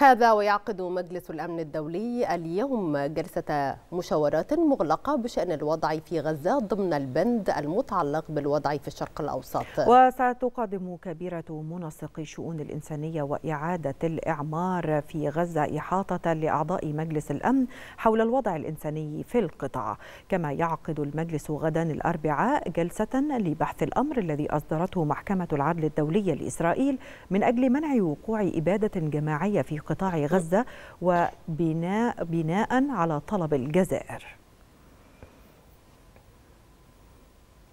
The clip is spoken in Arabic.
هذا ويعقد مجلس الأمن الدولي اليوم جلسة مشاورات مغلقة بشأن الوضع في غزة ضمن البند المتعلق بالوضع في الشرق الأوسط وستقدم كبيرة منسقي الشؤون الإنسانية وإعادة الإعمار في غزة إحاطة لأعضاء مجلس الأمن حول الوضع الإنساني في القطاع كما يعقد المجلس غدا الأربعاء جلسة لبحث الأمر الذي أصدرته محكمة العدل الدولية لإسرائيل من أجل منع وقوع إبادة جماعية في قطاع غزة وبناء بناء على طلب الجزائر